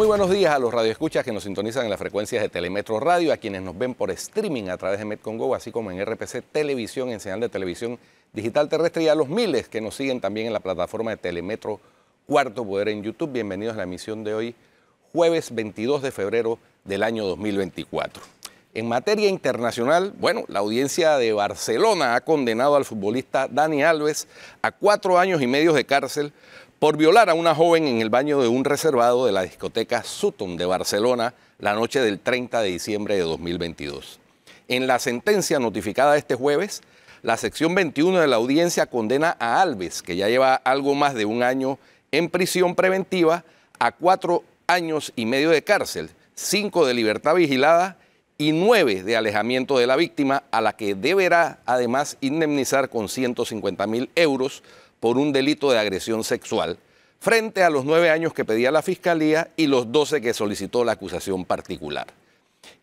Muy buenos días a los radioescuchas que nos sintonizan en las frecuencias de Telemetro Radio, a quienes nos ven por streaming a través de MetCongo, así como en RPC Televisión, en señal de televisión digital terrestre, y a los miles que nos siguen también en la plataforma de Telemetro Cuarto Poder en YouTube. Bienvenidos a la emisión de hoy, jueves 22 de febrero del año 2024. En materia internacional, bueno, la audiencia de Barcelona ha condenado al futbolista Dani Alves a cuatro años y medio de cárcel por violar a una joven en el baño de un reservado de la discoteca Sutton de Barcelona la noche del 30 de diciembre de 2022. En la sentencia notificada este jueves, la sección 21 de la audiencia condena a Alves, que ya lleva algo más de un año en prisión preventiva, a cuatro años y medio de cárcel, cinco de libertad vigilada y nueve de alejamiento de la víctima, a la que deberá además indemnizar con 150 mil euros por un delito de agresión sexual, frente a los nueve años que pedía la Fiscalía y los doce que solicitó la acusación particular.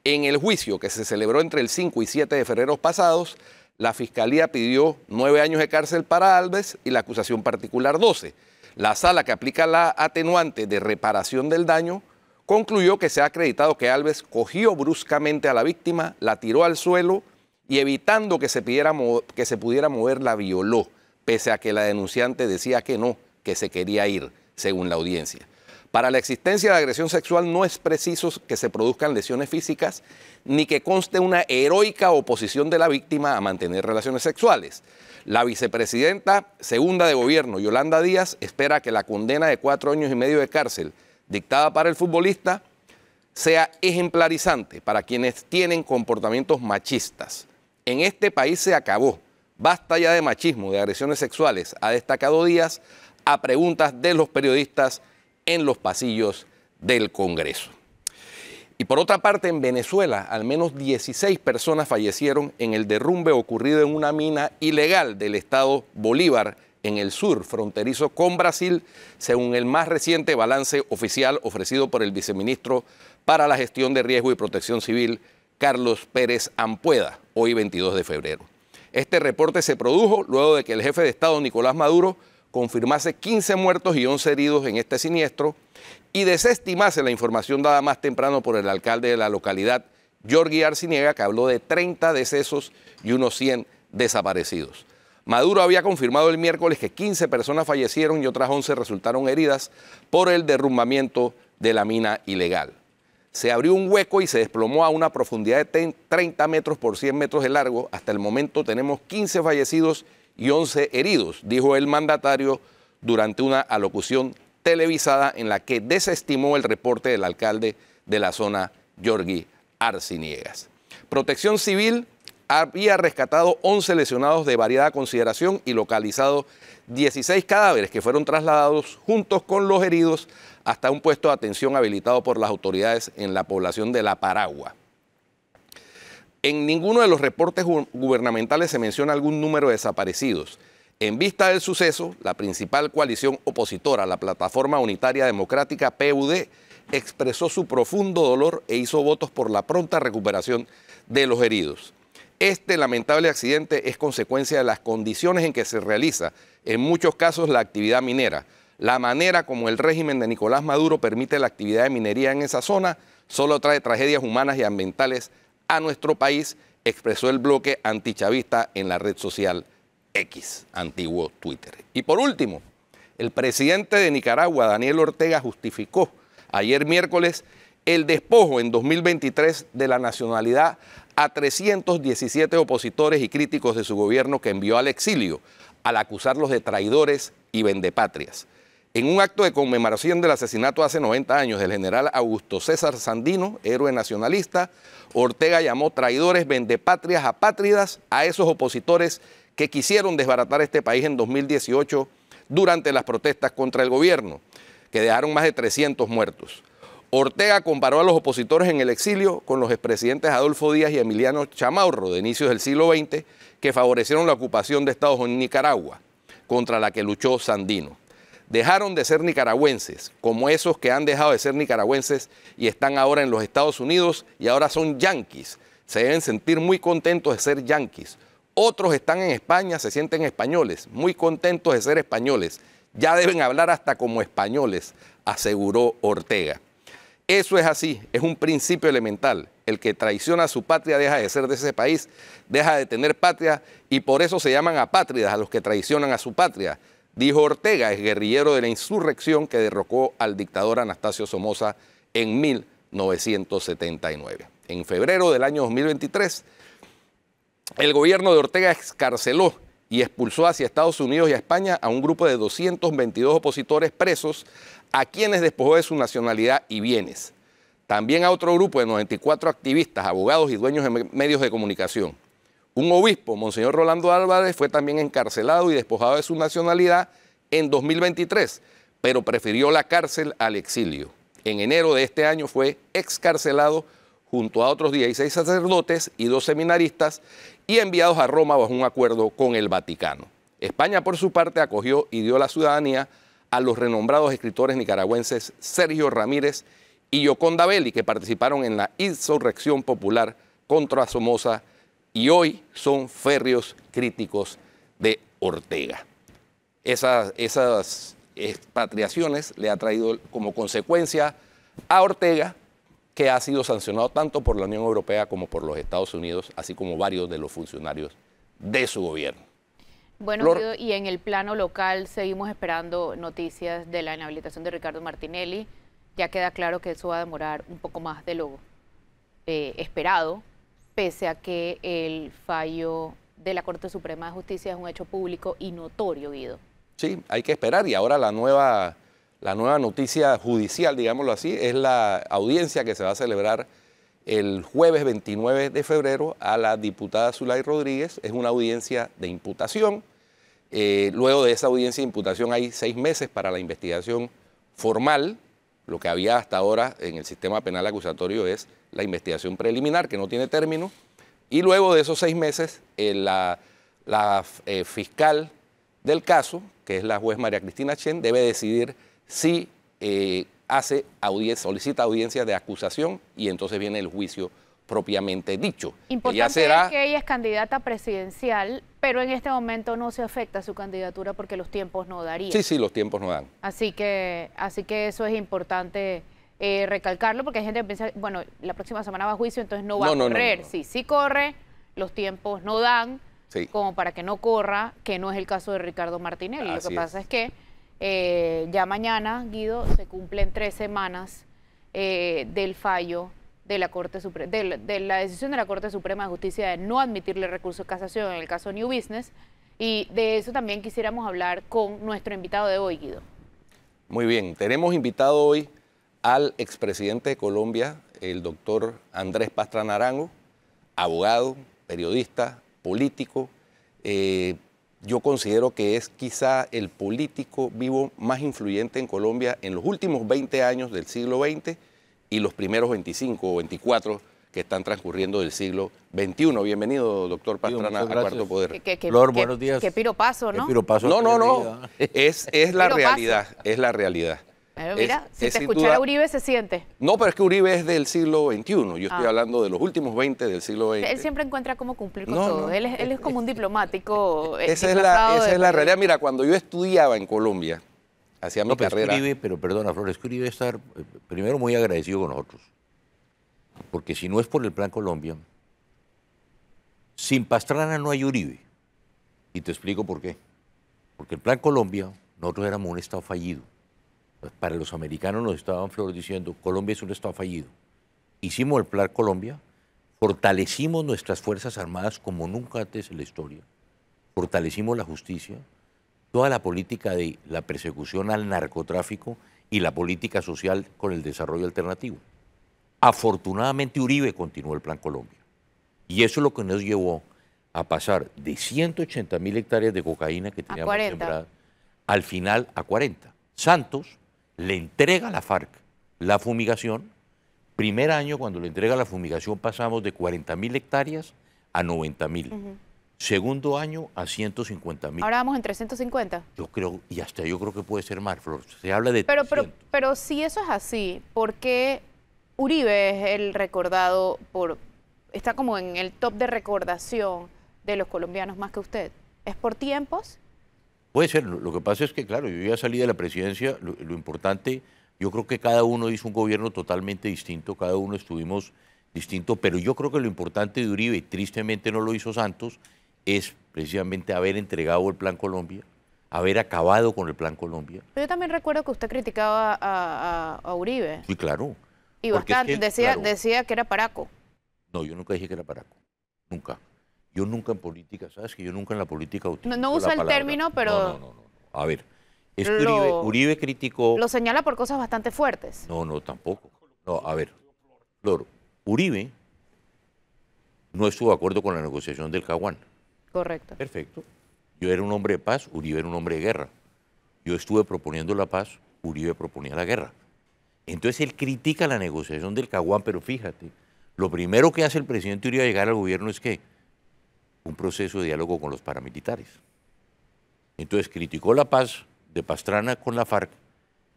En el juicio que se celebró entre el 5 y 7 de febrero pasados, la Fiscalía pidió nueve años de cárcel para Alves y la acusación particular 12. La sala que aplica la atenuante de reparación del daño concluyó que se ha acreditado que Alves cogió bruscamente a la víctima, la tiró al suelo y evitando que se, que se pudiera mover la violó pese a que la denunciante decía que no, que se quería ir, según la audiencia. Para la existencia de agresión sexual no es preciso que se produzcan lesiones físicas ni que conste una heroica oposición de la víctima a mantener relaciones sexuales. La vicepresidenta segunda de gobierno, Yolanda Díaz, espera que la condena de cuatro años y medio de cárcel dictada para el futbolista sea ejemplarizante para quienes tienen comportamientos machistas. En este país se acabó Basta ya de machismo, de agresiones sexuales, ha destacado Díaz a preguntas de los periodistas en los pasillos del Congreso. Y por otra parte, en Venezuela, al menos 16 personas fallecieron en el derrumbe ocurrido en una mina ilegal del estado Bolívar, en el sur, fronterizo con Brasil, según el más reciente balance oficial ofrecido por el viceministro para la gestión de riesgo y protección civil, Carlos Pérez Ampueda, hoy 22 de febrero. Este reporte se produjo luego de que el jefe de Estado, Nicolás Maduro, confirmase 15 muertos y 11 heridos en este siniestro y desestimase la información dada más temprano por el alcalde de la localidad, Jorge Arciniega, que habló de 30 decesos y unos 100 desaparecidos. Maduro había confirmado el miércoles que 15 personas fallecieron y otras 11 resultaron heridas por el derrumbamiento de la mina ilegal se abrió un hueco y se desplomó a una profundidad de 30 metros por 100 metros de largo. Hasta el momento tenemos 15 fallecidos y 11 heridos, dijo el mandatario durante una alocución televisada en la que desestimó el reporte del alcalde de la zona, Yorgi Arciniegas. Protección Civil había rescatado 11 lesionados de variada consideración y localizado 16 cadáveres que fueron trasladados juntos con los heridos hasta un puesto de atención habilitado por las autoridades en la población de La Paragua. En ninguno de los reportes gubernamentales se menciona algún número de desaparecidos. En vista del suceso, la principal coalición opositora, la Plataforma Unitaria Democrática PUD, expresó su profundo dolor e hizo votos por la pronta recuperación de los heridos. Este lamentable accidente es consecuencia de las condiciones en que se realiza, en muchos casos, la actividad minera, la manera como el régimen de Nicolás Maduro permite la actividad de minería en esa zona solo trae tragedias humanas y ambientales a nuestro país, expresó el bloque antichavista en la red social X, antiguo Twitter. Y por último, el presidente de Nicaragua, Daniel Ortega, justificó ayer miércoles el despojo en 2023 de la nacionalidad a 317 opositores y críticos de su gobierno que envió al exilio al acusarlos de traidores y vendepatrias. En un acto de conmemoración del asesinato hace 90 años del general Augusto César Sandino, héroe nacionalista, Ortega llamó traidores, vendepatrias, apátridas a esos opositores que quisieron desbaratar este país en 2018 durante las protestas contra el gobierno, que dejaron más de 300 muertos. Ortega comparó a los opositores en el exilio con los expresidentes Adolfo Díaz y Emiliano Chamorro, de inicios del siglo XX, que favorecieron la ocupación de Estados Unidos en Nicaragua, contra la que luchó Sandino dejaron de ser nicaragüenses, como esos que han dejado de ser nicaragüenses y están ahora en los Estados Unidos y ahora son yanquis. Se deben sentir muy contentos de ser yanquis. Otros están en España, se sienten españoles, muy contentos de ser españoles. Ya deben hablar hasta como españoles, aseguró Ortega. Eso es así, es un principio elemental. El que traiciona a su patria deja de ser de ese país, deja de tener patria y por eso se llaman apátridas a los que traicionan a su patria. Dijo Ortega, es guerrillero de la insurrección que derrocó al dictador Anastasio Somoza en 1979. En febrero del año 2023, el gobierno de Ortega excarceló y expulsó hacia Estados Unidos y España a un grupo de 222 opositores presos a quienes despojó de su nacionalidad y bienes. También a otro grupo de 94 activistas, abogados y dueños de medios de comunicación. Un obispo, Monseñor Rolando Álvarez, fue también encarcelado y despojado de su nacionalidad en 2023, pero prefirió la cárcel al exilio. En enero de este año fue excarcelado junto a otros 16 sacerdotes y dos seminaristas y enviados a Roma bajo un acuerdo con el Vaticano. España, por su parte, acogió y dio la ciudadanía a los renombrados escritores nicaragüenses Sergio Ramírez y Yoconda Belli, que participaron en la insurrección popular contra Somoza y hoy son férreos críticos de Ortega. Esas, expatriaciones le ha traído como consecuencia a Ortega, que ha sido sancionado tanto por la Unión Europea como por los Estados Unidos, así como varios de los funcionarios de su gobierno. Bueno, y en el plano local seguimos esperando noticias de la inhabilitación de Ricardo Martinelli. Ya queda claro que eso va a demorar un poco más de lo eh, esperado, pese a que el fallo de la Corte Suprema de Justicia es un hecho público y notorio, Guido. Sí, hay que esperar y ahora la nueva, la nueva noticia judicial, digámoslo así, es la audiencia que se va a celebrar el jueves 29 de febrero a la diputada Zulay Rodríguez. Es una audiencia de imputación. Eh, luego de esa audiencia de imputación hay seis meses para la investigación formal lo que había hasta ahora en el sistema penal acusatorio es la investigación preliminar, que no tiene término, y luego de esos seis meses, eh, la, eh, fiscal del caso, que es la juez María Cristina Chen, debe decidir si eh, hace solicita audiencia de acusación y entonces viene el juicio propiamente dicho. Importante es que ella es candidata presidencial pero en este momento no se afecta su candidatura porque los tiempos no darían. Sí, sí, los tiempos no dan. Así que, así que eso es importante eh, recalcarlo porque hay gente que piensa, bueno, la próxima semana va a juicio, entonces no va a correr. sí, sí corre, los tiempos no dan, como para que no corra, que no es el caso de Ricardo Martinelli. Lo que pasa es, que eh, ya mañana, Guido, se cumplen tres semanas eh, del fallo de la, Corte de, la decisión de la Corte Suprema de Justicia de no admitirle recurso de casación en el caso New Business. Y de eso también quisiéramos hablar con nuestro invitado de hoy, Guido. Muy bien, tenemos invitado hoy al expresidente de Colombia, el doctor Andrés Pastrana Arango, abogado, periodista, político. Eh, yo considero que es quizá el político vivo más influyente en Colombia en los últimos 20 años del siglo XX y los primeros 25 o 24 que están transcurriendo del siglo XXI. Bienvenido, doctor Pastrana, a Cuarto Poder. Flor, Lord, buenos días. Qué piropaso, ¿no? no, no, no. Es, es la realidad, es la realidad. Eh, mira, si te escuchara Uribe se siente. No, pero es que Uribe es del siglo XXI. Yo estoy ah. hablando de los últimos 20 del siglo XX. Él siempre encuentra cómo cumplir con todo. Él, es, como un diplomático. Eh, esa, es la, esa es la realidad. Mira, cuando yo estudiaba en Colombia, hacia pero perdona, Flores, que estar eh, primero muy agradecido con nosotros, porque si no es por el Plan Colombia, sin Pastrana no hay Uribe. Y te explico por qué. Porque el Plan Colombia, nosotros éramos un Estado fallido. Para los americanos nos estaban flor diciendo, Colombia es un Estado fallido. Hicimos el Plan Colombia, fortalecimos nuestras Fuerzas Armadas como nunca antes en la historia, fortalecimos la justicia, toda la política de la persecución al narcotráfico y la política social con el desarrollo alternativo. Afortunadamente Uribe continuó el Plan Colombia. Y eso es lo que nos llevó a pasar de 180 mil hectáreas de cocaína que teníamos sembradas al final a 40. Santos le entrega a la FARC la fumigación. Primer año, cuando le entrega la fumigación, pasamos de 40 mil hectáreas a 90 mil. Segundo año a 150 mil. Ahora vamos en 350. Yo creo, y hasta yo creo que puede ser más, Flor. Se habla de. Pero, pero, si eso es así, ¿por qué Uribe es el recordado por. está como en el top de recordación de los colombianos más que usted? ¿Es por tiempos? Puede ser. Lo que pasa es que, claro, yo ya salí de la presidencia. Lo, lo importante, yo creo que cada uno hizo un gobierno totalmente distinto, cada uno estuvimos distinto, pero yo creo que lo importante de Uribe, y tristemente no lo hizo Santos, es precisamente haber entregado el Plan Colombia, haber acabado con el Plan Colombia. Pero yo también recuerdo que usted criticaba a, Uribe. Sí, claro. Y bastante. decía, decía que era paraco. No, yo nunca dije que era paraco. Nunca. Yo nunca en política, ¿sabes? Que yo nunca en la política No, no usa el término, pero. No, no, no. A ver, es Uribe, criticó. Lo señala por cosas bastante fuertes. No, no, tampoco. No, a ver, Flor, Uribe no estuvo de acuerdo con la negociación del Caguán. Perfecto. Yo era un hombre de paz, Uribe era un hombre de guerra. Yo estuve proponiendo la paz, Uribe proponía la guerra. Entonces él critica la negociación del Caguán, pero fíjate, lo primero que hace el presidente Uribe al llegar al gobierno es que un proceso de diálogo con los paramilitares. Entonces criticó la paz de Pastrana con la FARC,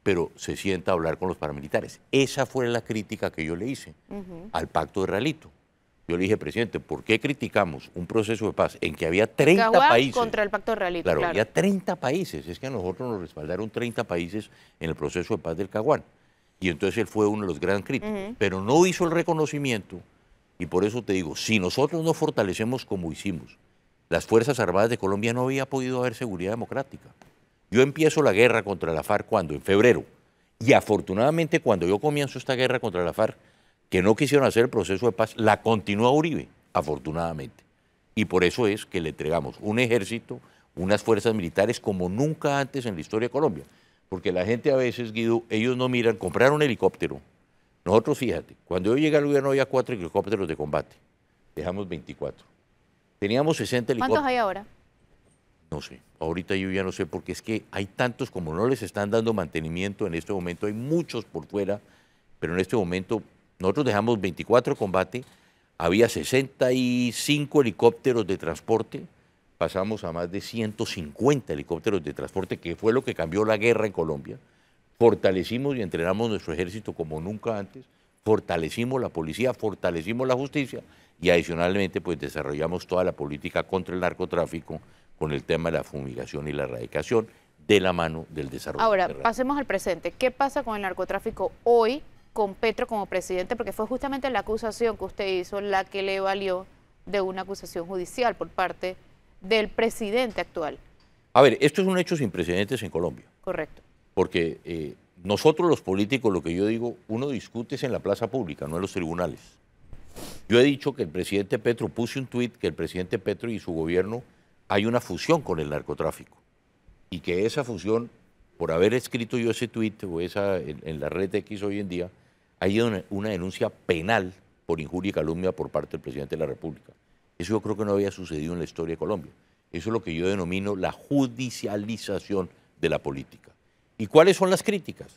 pero se sienta a hablar con los paramilitares. Esa fue la crítica que yo le hice al pacto de Realito. Yo le dije, presidente, ¿por qué criticamos un proceso de paz en que había 30 países? contra el Pacto claro, había 30 países. Es que a nosotros nos respaldaron 30 países en el proceso de paz del Caguán. Y entonces él fue uno de los grandes críticos. Pero no hizo el reconocimiento, y por eso te digo, si nosotros no fortalecemos como hicimos, las Fuerzas Armadas de Colombia no había podido haber seguridad democrática. Yo empiezo la guerra contra la FARC cuando, en febrero. Y afortunadamente cuando yo comienzo esta guerra contra la FARC, que no quisieron hacer el proceso de paz, la continúa Uribe, afortunadamente. Y por eso es que le entregamos un ejército, unas fuerzas militares como nunca antes en la historia de Colombia. Porque la gente a veces, Guido, ellos no miran, compraron un helicóptero. Nosotros, fíjate, cuando yo llegué al gobierno había cuatro helicópteros de combate, dejamos 24. Teníamos 60 helicópteros. ¿Cuántos hay ahora? No sé, ahorita yo ya no sé, porque es que hay tantos como no les están dando mantenimiento en este momento, hay muchos por fuera, pero en este momento nosotros dejamos 24 combates, había 65 helicópteros de transporte, pasamos a más de 150 helicópteros de transporte, que fue lo que cambió la guerra en Colombia. Fortalecimos y entrenamos nuestro ejército como nunca antes, fortalecimos la policía, fortalecimos la justicia y adicionalmente pues desarrollamos toda la política contra el narcotráfico con el tema de la fumigación y la erradicación de la mano del desarrollo. Ahora, pasemos al presente. ¿Qué pasa con el narcotráfico hoy con Petro como presidente, porque fue justamente la acusación que usted hizo la que le valió de una acusación judicial por parte del presidente actual. A ver, esto es un hecho sin precedentes en Colombia. Correcto. Porque eh, nosotros los políticos, lo que yo digo, uno discute es en la plaza pública, no en los tribunales. Yo he dicho que el presidente Petro, puso un tuit que el presidente Petro y su gobierno hay una fusión con el narcotráfico y que esa fusión por haber escrito yo ese tweet o esa en, la red X hoy en día, ha ido una denuncia penal por injuria y calumnia por parte del presidente de la República. Eso yo creo que no había sucedido en la historia de Colombia. Eso es lo que yo denomino la judicialización de la política. ¿Y cuáles son las críticas?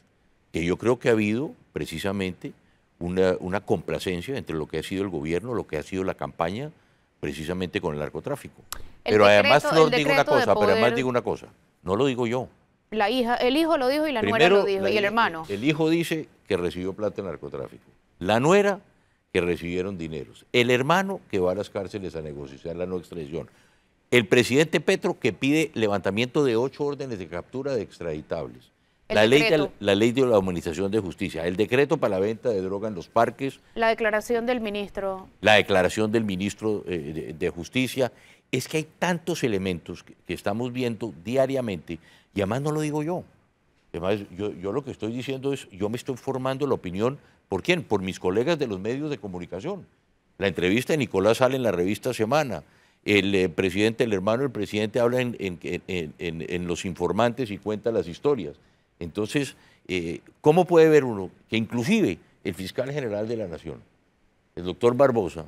Que yo creo que ha habido precisamente una, complacencia entre lo que ha sido el gobierno, lo que ha sido la campaña, precisamente con el narcotráfico. pero además, Flor, digo una cosa, pero además digo una cosa, no lo digo yo, hija, el hijo lo dijo y la nuera lo dijo, y el hermano. El hijo dice que recibió plata en narcotráfico. La nuera que recibieron dineros. El hermano que va a las cárceles a negociar la no extradición. El presidente Petro que pide levantamiento de ocho órdenes de captura de extraditables. La ley, de, la ley, de, humanización de justicia, el decreto para la venta de droga en los parques. La declaración del ministro. La declaración del ministro eh, de, justicia. Es que hay tantos elementos que estamos viendo diariamente y además no lo digo yo. Además, yo, lo que estoy diciendo es, yo me estoy formando la opinión, ¿por quién? Por mis colegas de los medios de comunicación. La entrevista de Nicolás sale en la revista Semana. El eh, presidente, el hermano del presidente habla en, los informantes y cuenta las historias. Entonces, eh, ¿cómo puede ver uno que inclusive el fiscal general de la Nación, el doctor Barbosa,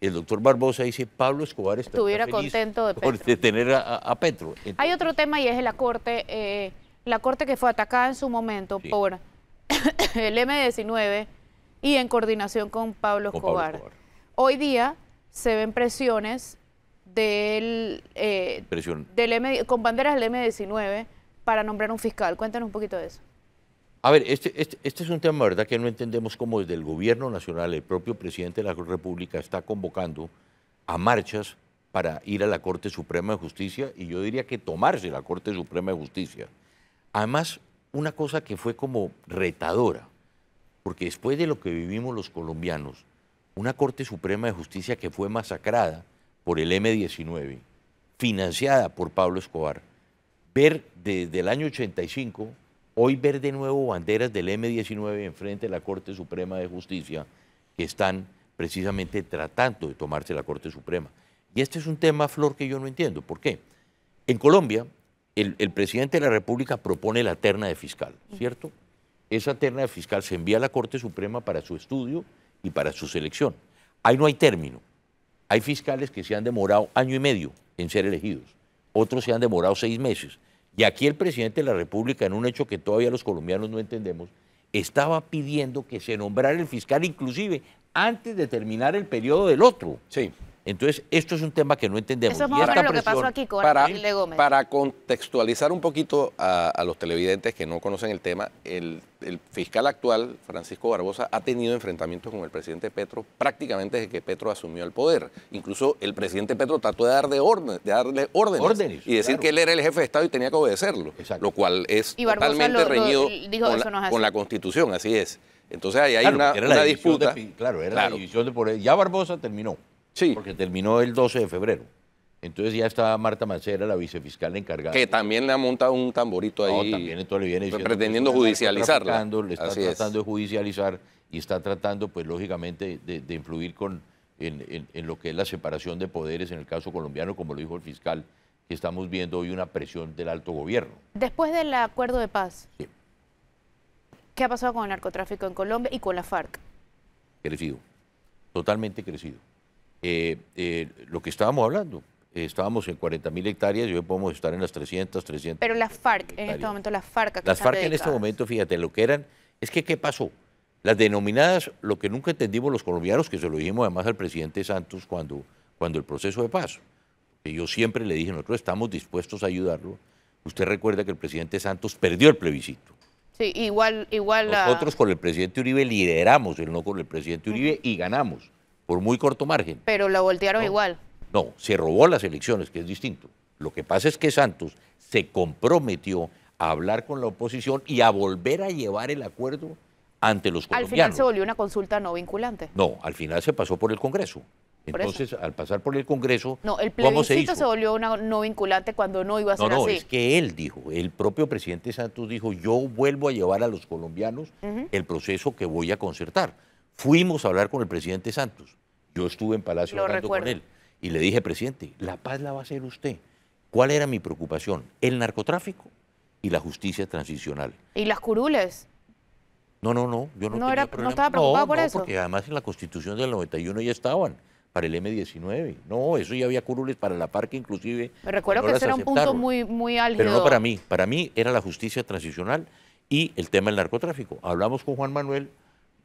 el doctor Barbosa dice, Pablo Escobar Estuviera contento de, por a, Petro. Hay otro tema y es la corte, eh, la corte que fue atacada en su momento por el M19 y en coordinación con Pablo, Escobar. Hoy día se ven presiones del, eh, con banderas del M19 para nombrar un fiscal. Cuéntanos un poquito de eso. A ver, este, este, este, es un tema, ¿verdad?, que no entendemos cómo desde el gobierno nacional, el propio presidente de la República está convocando a marchas para ir a la Corte Suprema de Justicia y yo diría que tomarse la Corte Suprema de Justicia. Además, una cosa que fue como retadora, porque después de lo que vivimos los colombianos, una Corte Suprema de Justicia que fue masacrada por el M-19, financiada por Pablo Escobar, ver desde el año 85 Hoy ver de nuevo banderas del M-19 enfrente de la Corte Suprema de Justicia que están precisamente tratando de tomarse la Corte Suprema. Y este es un tema, Flor, que yo no entiendo. ¿Por qué? En Colombia, el, presidente de la República propone la terna de fiscal, ¿cierto? Esa terna de fiscal se envía a la Corte Suprema para su estudio y para su selección. Ahí no hay término. Hay fiscales que se han demorado año y medio en ser elegidos, otros se han demorado seis meses. Y aquí el presidente de la República, en un hecho que todavía los colombianos no entendemos, estaba pidiendo que se nombrara el fiscal inclusive antes de terminar el periodo del otro. Sí. Entonces, esto es un tema que no entendemos. Eso es más lo que pasó aquí con para, Gómez. Para contextualizar un poquito a, los televidentes que no conocen el tema, el, fiscal actual, Francisco Barbosa, ha tenido enfrentamientos con el presidente Petro prácticamente desde que Petro asumió el poder. Incluso el presidente Petro trató de, dar orden, darle órdenes, y decir que él era el jefe de Estado y tenía que obedecerlo, lo cual es totalmente reñido con, la, Constitución, así es. Entonces ahí hay una, disputa. claro, Ya Barbosa terminó. Porque terminó el 12 de febrero. Entonces ya estaba Marta Mancera, la vicefiscal encargada. Que también le ha montado un tamborito ahí. No, también entonces le viene Pretendiendo judicializarla. le está tratando de judicializar y está tratando, pues lógicamente, de, influir con, en, lo que es la separación de poderes en el caso colombiano, como lo dijo el fiscal, que estamos viendo hoy una presión del alto gobierno. Después del acuerdo de paz, ¿qué ha pasado con el narcotráfico en Colombia y con la FARC? Crecido, totalmente crecido. Eh, eh, lo que estábamos hablando. Estábamos en 40.000 hectáreas y hoy podemos estar en las 300, 300. Pero las FARC, en este momento las FARC. Las FARC en este momento, fíjate, lo que eran, es que ¿qué pasó? Las denominadas, lo que nunca entendimos los colombianos, que se lo dijimos además al presidente Santos cuando, cuando el proceso de paz, yo siempre le dije, nosotros estamos dispuestos a ayudarlo. Usted recuerda que el presidente Santos perdió el plebiscito. Sí, igual, igual. Nosotros con el presidente Uribe lideramos el no con el presidente Uribe y ganamos por muy corto margen. Pero la voltearon igual. No, se robó las elecciones, que es distinto. Lo que pasa es que Santos se comprometió a hablar con la oposición y a volver a llevar el acuerdo ante los colombianos. Al final se volvió una consulta no vinculante. No, al final se pasó por el Congreso. Entonces, al pasar por el Congreso, no, el plebiscito se, volvió una no vinculante cuando no iba a ser no, no, así. Es que él dijo, el propio presidente Santos dijo, yo vuelvo a llevar a los colombianos el proceso que voy a concertar. Fuimos a hablar con el presidente Santos. Yo estuve en Palacio hablando con él y le dije, presidente, la paz la va a hacer usted. ¿Cuál era mi preocupación? El narcotráfico y la justicia transicional. ¿Y las curules? No, no, no. Yo no, era, estaba preocupado por Porque además en la constitución del 91 ya estaban para el M19. No, eso ya había curules para la parque inclusive. Me recuerdo que ese era un punto muy, muy álgido. Pero no para mí. Para mí era la justicia transicional y el tema del narcotráfico. Hablamos con Juan Manuel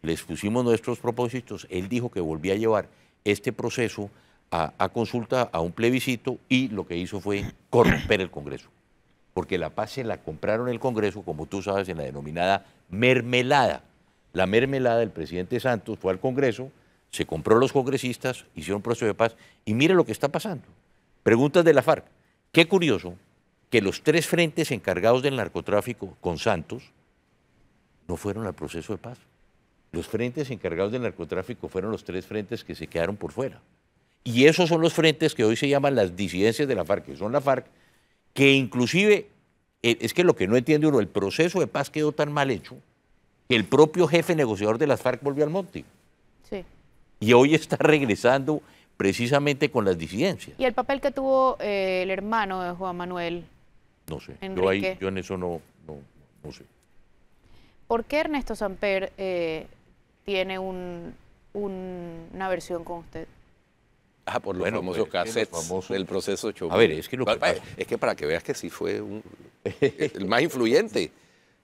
les pusimos nuestros propósitos, él dijo que volvía a llevar este proceso a, consulta, a un plebiscito, y lo que hizo fue corromper el Congreso. Porque la paz se la compraron el Congreso, como tú sabes, en la denominada mermelada. La mermelada del presidente Santos fue al Congreso, se compró los congresistas, hicieron un proceso de paz, y mire lo que está pasando. Preguntas de la FARC. Qué curioso que los tres frentes encargados del narcotráfico con Santos no fueron al proceso de paz. Los frentes encargados del narcotráfico fueron los tres frentes que se quedaron por fuera. Y esos son los frentes que hoy se llaman las disidencias de la FARC, que son la FARC, que inclusive, eh, es que lo que no entiende uno, el proceso de paz quedó tan mal hecho que el propio jefe negociador de las FARC volvió al monte. Sí. Y hoy está regresando precisamente con las disidencias. ¿Y el papel que tuvo eh, el hermano de Juan Manuel? No sé, yo, en eso no, no, no sé. ¿Por qué Ernesto Samper eh, tiene una versión con usted. Ah, por los famosos cassettes, el proceso 8000. A ver, es que para que veas que sí fue el más influyente.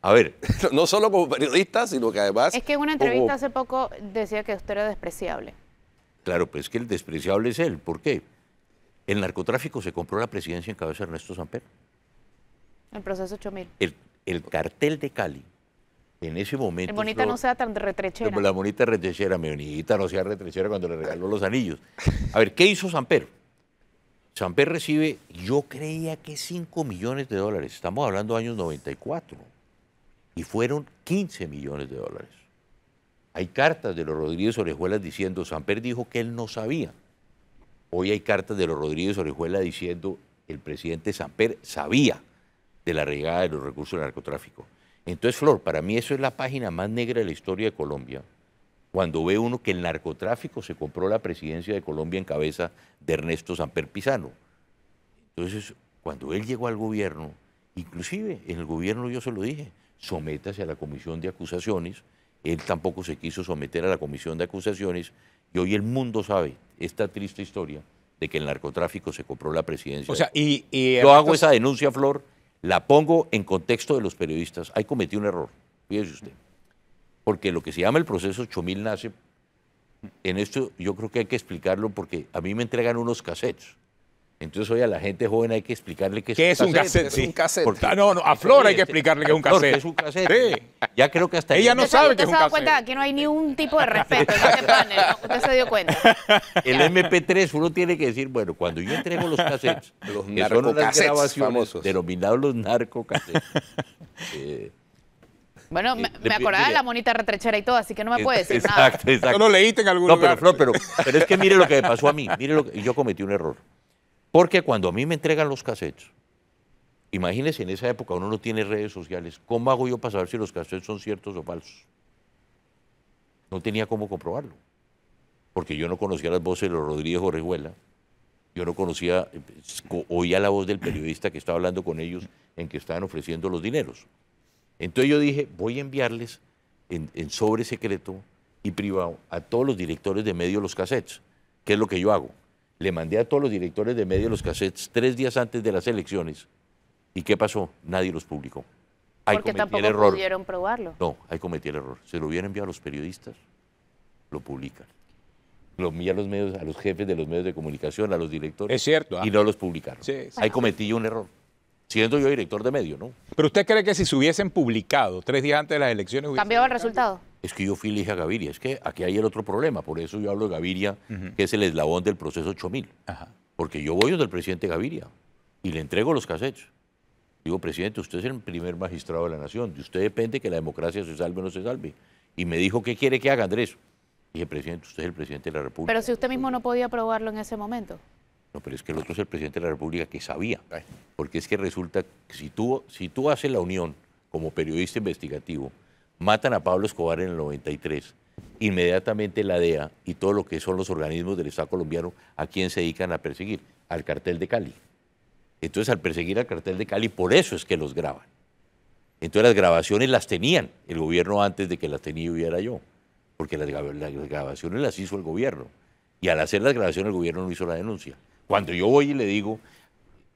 A ver, no solo como periodista, sino que además... Es que en una entrevista hace poco decía que usted era despreciable. Claro, pero es que el despreciable es él. ¿Por qué? El narcotráfico se compró la presidencia en cabeza de Ernesto Samper. El proceso 8000. el cartel de Cali en ese momento. La bonita no sea tan retrechera. La bonita retrechera, mi bonita no sea retrechera cuando le regaló los anillos. A ver, ¿qué hizo Samper? Samper recibe, yo creía que 5 millones de dólares, estamos hablando de años 94, y fueron 15 millones de dólares. Hay cartas de los Rodríguez Orejuelas diciendo, Samper dijo que él no sabía. Hoy hay cartas de los Rodríguez Orejuela diciendo, el presidente Samper sabía de la regada de los recursos del narcotráfico. Entonces, Flor, para mí eso es la página más negra de la historia de Colombia. Cuando ve uno que el narcotráfico se compró la presidencia de Colombia en cabeza de Ernesto Samper Pizano. Entonces, cuando él llegó al gobierno, inclusive en el gobierno yo se lo dije, sométase a la comisión de acusaciones, él tampoco se quiso someter a la comisión de acusaciones y hoy el mundo sabe esta triste historia de que el narcotráfico se compró la presidencia. sea, y, Yo hago esa denuncia, Flor, la pongo en contexto de los periodistas. Ahí cometí un error, fíjese usted. Porque lo que se llama el proceso 8000 nace, en esto yo creo que hay que explicarlo porque a mí me entregan unos cassettes entonces hoy a la gente joven hay que explicarle que es, ¿Qué es un cassette. Es un cassette. Ah, no, no, a Flor hay que explicarle que es un cassette. es un cassette. Ya creo que hasta ella no sabe que es un cassette. Usted se dado cuenta que no hay ni un tipo de respeto en este panel, ¿no? Usted se dio cuenta. El MP3 uno tiene que decir, bueno, cuando yo entrego los cassettes, los que famosos. denominados los narco Eh, bueno, me, eh, acordaba de la monita retrechera y todo, así que no me puede decir exacto, nada. Exacto, exacto. No leíste en algún no, Pero, Flor, pero, pero es que mire lo que me pasó a mí. Mire lo que, yo cometí un error. Porque cuando a mí me entregan los cassettes, imagínense en esa época uno no tiene redes sociales, ¿cómo hago yo para saber si los cassettes son ciertos o falsos? No tenía cómo comprobarlo, porque yo no conocía las voces de los Rodríguez Orejuela, yo no conocía, eh, oía la voz del periodista que estaba hablando con ellos en que estaban ofreciendo los dineros. Entonces yo dije, voy a enviarles en, sobre secreto y privado a todos los directores de medios los cassettes, que es lo que yo hago. Le mandé a todos los directores de medios los cassettes tres días antes de las elecciones. ¿Y qué pasó? Nadie los publicó. Porque tampoco pudieron probarlo. No, ahí cometí el error. Se lo hubieran enviado a los periodistas, lo publican. Lo envía a los medios, a los jefes de los medios de comunicación, a los directores. Es cierto. Y ah. no los publicaron. Ahí cometí yo un error siendo yo director de medio, ¿no? Pero usted cree que si se hubiesen publicado tres días antes de las elecciones... ¿Cambiaba el resultado? Es que yo fui a Gaviria, es que aquí hay el otro problema, por eso yo hablo de Gaviria, que es el eslabón del proceso 8000, porque yo voy donde el presidente Gaviria y le entrego los cassettes. Digo, presidente, usted es el primer magistrado de la nación, de usted depende que la democracia se salve o no se salve. Y me dijo, ¿qué quiere que haga Andrés? dije, presidente, usted es el presidente de la República. Pero si usted mismo no podía aprobarlo en ese momento. No, pero es que el otro es el presidente de la República que sabía. Porque es que resulta que si tú, si tú haces la unión como periodista investigativo, matan a Pablo Escobar en el 93, inmediatamente la DEA y todo lo que son los organismos del Estado colombiano, ¿a quién se dedican a perseguir? Al cartel de Cali. Entonces, al perseguir al cartel de Cali, por eso es que los graban. Entonces, las grabaciones las tenían el gobierno antes de que las tenía hubiera yo, porque las grabaciones las hizo el gobierno. Y al hacer las grabaciones, el gobierno no hizo la denuncia. Cuando yo voy y le digo,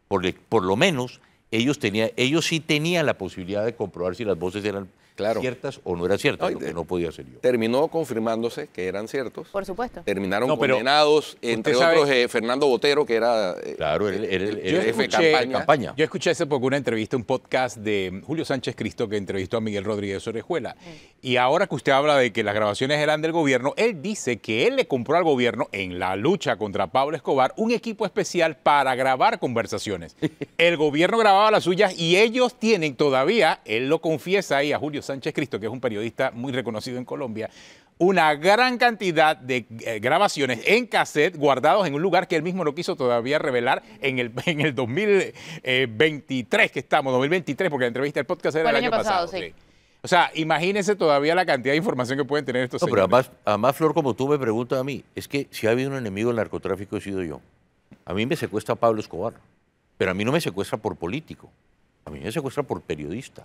por, por lo menos ellos, tenía, ellos sí tenían la posibilidad de comprobar si las voces eran claro. ciertas o no eran ciertas, no, lo que no podía ser yo. Terminó confirmándose que eran ciertos. Por supuesto. Terminaron condenados, entre otros eh, Fernando Botero, que era eh, el, jefe de campaña. Yo escuché hace poco una entrevista, un podcast de Julio Sánchez Cristo que entrevistó a Miguel Rodríguez Orejuela. Y ahora que usted habla de que las grabaciones eran del gobierno, él dice que él le compró al gobierno en la lucha contra Pablo Escobar un equipo especial para grabar conversaciones. el gobierno grababa las suyas y ellos tienen todavía, él lo confiesa ahí a Julio Sánchez Cristo, que es un periodista muy reconocido en Colombia, una gran cantidad de eh, grabaciones en cassette guardados en un lugar que él mismo no quiso todavía revelar en el, en el 2023 que estamos, 2023, porque la entrevista del podcast era el, año, pasado. O sea, imagínense todavía la cantidad de información que pueden tener estos no, señores. Pero además, Flor, como tú me preguntas a mí, es que si ha habido un enemigo del narcotráfico he sido yo. A mí me secuestra Pablo Escobar, pero a mí no me secuestra por político, a mí me secuestra por periodista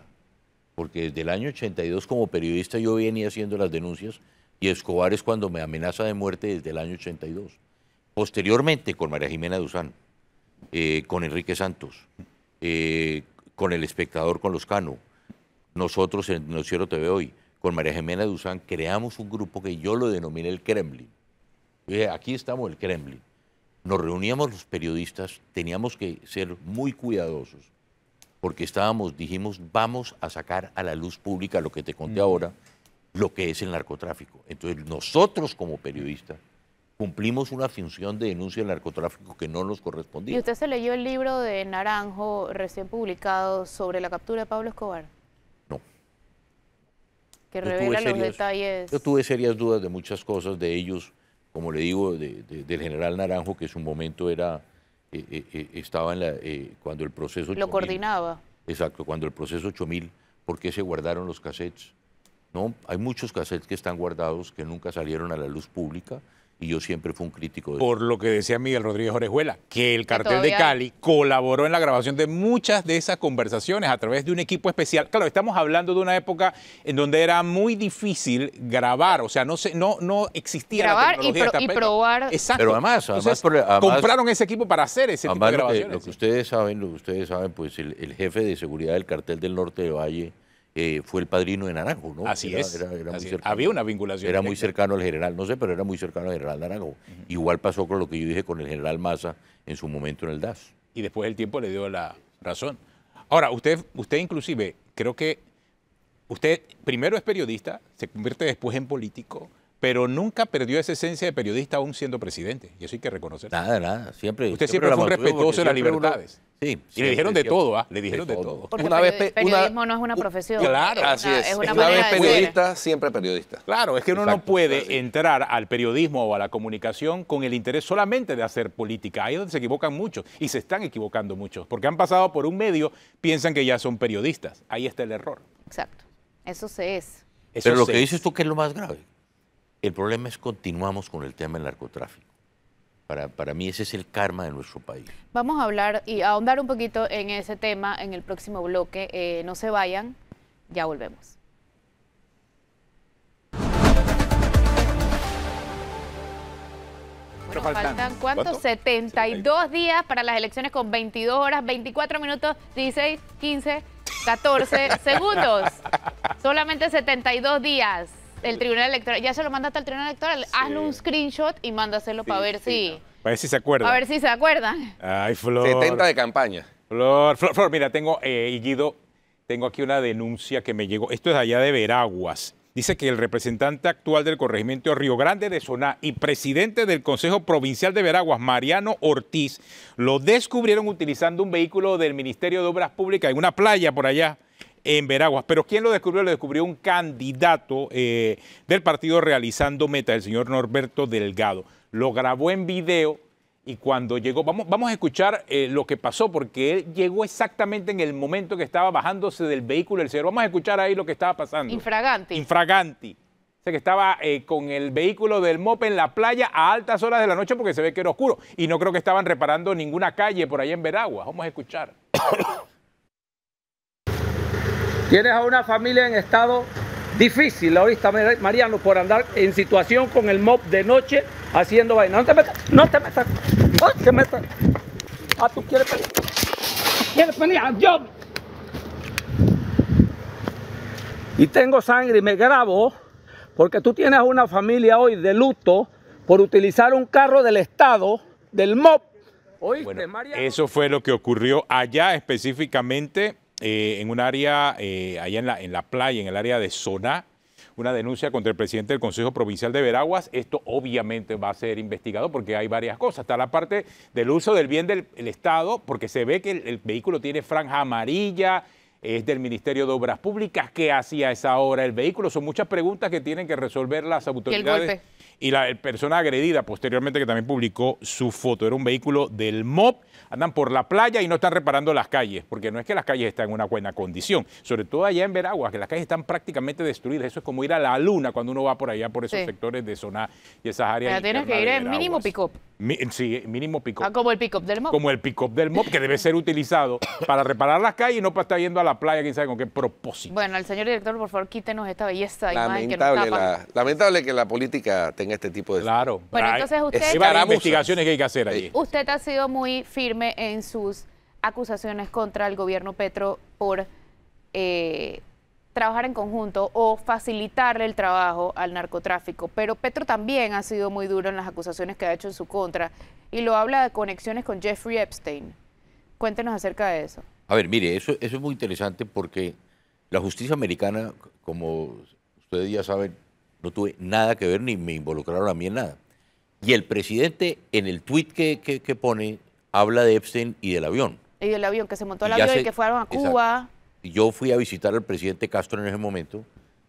porque desde el año 82 como periodista yo venía haciendo las denuncias y Escobar es cuando me amenaza de muerte desde el año 82. Posteriormente con María Jimena Duzán, eh, con Enrique Santos, eh, con El Espectador, con Los Cano, nosotros en Cielo TV Hoy, con María Jimena Duzán, creamos un grupo que yo lo denominé el Kremlin. aquí estamos el Kremlin. Nos reuníamos los periodistas, teníamos que ser muy cuidadosos porque estábamos, dijimos, vamos a sacar a la luz pública lo que te conté ahora, lo que es el narcotráfico. Entonces nosotros como periodistas cumplimos una función de denuncia del narcotráfico que no nos correspondía. ¿Y usted se leyó el libro de Naranjo recién publicado sobre la captura de Pablo Escobar? No. Que revela los detalles. Yo tuve serias dudas de muchas cosas de ellos, como le digo, del general Naranjo, que en su momento era eh, eh, eh, estaba cuando el proceso... Lo coordinaba. Exacto, cuando el proceso 8000, ¿por qué se guardaron los cassettes? No, hay muchos cassettes que están guardados, que nunca salieron a la luz pública, y yo siempre fui un crítico de Por lo que decía Miguel Rodríguez Orejuela, que el cartel de Cali colaboró en la grabación de muchas de esas conversaciones a través de un equipo especial. Claro, estamos hablando de una época en donde era muy difícil grabar, o sea, no se, no, no existía grabar la tecnología y, y probar. Exacto. Pero además, además, compraron ese equipo para hacer ese tipo de grabaciones. Lo que, ustedes saben, lo que ustedes saben, pues el jefe de seguridad del cartel del Norte de Valle eh, fue el padrino de Naranjo, ¿no? Así es. había una vinculación. Era muy cercano al general, no sé, pero era muy cercano al general Naranjo. Igual pasó con lo que yo dije con el general Massa en su momento en el DAS. Y después el tiempo le dio la razón. Ahora, usted, usted inclusive, creo que usted primero es periodista, se convierte después en político, pero nunca perdió esa esencia de periodista aún siendo presidente. Y eso hay que reconocer. Nada, nada, siempre. Usted siempre, fue un respetuoso de las libertades. sí, y le dijeron de todo, ¿ah? Le dijeron de, todo. Porque una periodismo, no es una profesión. Claro, así es. una, vez periodista, siempre periodista. Claro, es que uno no puede entrar al periodismo o a la comunicación con el interés solamente de hacer política. Ahí es donde se equivocan muchos y se están equivocando muchos, porque han pasado por un medio, piensan que ya son periodistas. Ahí está el error. Exacto. Eso se es. pero lo que dices tú que es lo más grave el problema es que continuamos con el tema del narcotráfico. Para, para, mí ese es el karma de nuestro país. Vamos a hablar y a ahondar un poquito en ese tema en el próximo bloque. Eh, no se vayan, ya volvemos. faltan, ¿cuántos? ¿cuánto? 72 días para las elecciones con 22 horas, 24 minutos, 16, 15, 14 segundos. Solamente 72 días. El Tribunal Electoral. Ya se lo mandaste al Tribunal Electoral. Hazle un screenshot y mándaselo para ver si... Para ver si se acuerdan. A ver si se acuerdan. Ay, Flor. 70 de campaña. Flor, Flor, Flor mira, tengo, eh, Guido, tengo aquí una denuncia que me llegó. Esto es allá de Veraguas. Dice que el representante actual del corregimiento Río Grande de Soná y presidente del Consejo Provincial de Veraguas, Mariano Ortiz, lo descubrieron utilizando un vehículo del Ministerio de Obras Públicas en una playa por allá en Veraguas. Pero ¿quién lo descubrió? Lo descubrió un candidato eh, del partido realizando Meta, el señor Norberto Delgado. Lo grabó en video y cuando llegó, vamos, vamos a escuchar eh, lo que pasó, porque él llegó exactamente en el momento que estaba bajándose del vehículo el señor. Vamos a escuchar ahí lo que estaba pasando. Infraganti. Infraganti. O sea, que estaba eh, con el vehículo del MOP en la playa a altas horas de la noche porque se ve que era oscuro. Y no creo que estaban reparando ninguna calle por ahí en Veraguas. Vamos a escuchar. Tienes a una familia en estado difícil ahorita, Mariano, por andar en situación con el mob de noche haciendo vaina. No te metas, no te metas, no te metas. Ah, tú quieres venir. Quieres venir, Y tengo sangre y me grabo porque tú tienes a una familia hoy de luto por utilizar un carro del Estado, del MOB. ¿Oíste, Mariano? Eso fue lo que ocurrió allá específicamente eh, en un área, eh, allá en la, en la playa, en el área de Zona, una denuncia contra el presidente del Consejo Provincial de Veraguas. Esto obviamente va a ser investigado porque hay varias cosas. Está la parte del uso del bien del Estado, porque se ve que el, vehículo tiene franja amarilla, es del Ministerio de Obras Públicas. ¿Qué hacía esa obra el vehículo? Son muchas preguntas que tienen que resolver las autoridades y la persona agredida posteriormente que también publicó su foto. Era un vehículo del MOB, andan por la playa y no están reparando las calles, porque no es que las calles están en una buena condición, sobre todo allá en Veraguas, que las calles están prácticamente destruidas. Eso es como ir a la luna cuando uno va por allá, por esos sectores de zona y esas áreas. Pero tienes que ir en eh, mínimo pick-up. sí, mínimo pick-up. Ah, como el pick-up del MOB. Como el pick-up del MOB, que debe ser utilizado para reparar las calles y no para estar yendo a la playa, quién sabe con qué propósito. Bueno, el señor director, por favor, quítenos esta belleza. imagen que nos tapa. La, lamentable que la política tenga en este tipo de... Claro. Pero entonces usted... investigaciones que hay que hacer allí. Usted ha sido muy firme en sus acusaciones contra el gobierno Petro por eh, trabajar en conjunto o facilitarle el trabajo al narcotráfico. Pero Petro también ha sido muy duro en las acusaciones que ha hecho en su contra y lo habla de conexiones con Jeffrey Epstein. Cuéntenos acerca de eso. A ver, mire, eso, eso es muy interesante porque la justicia americana, como ustedes ya saben, no tuve nada que ver ni me involucraron a mí en nada. Y el presidente en el tweet que, pone habla de Epstein y del avión. Y del avión, que se montó el avión y que fueron a Cuba. Yo fui a visitar al presidente Castro en ese momento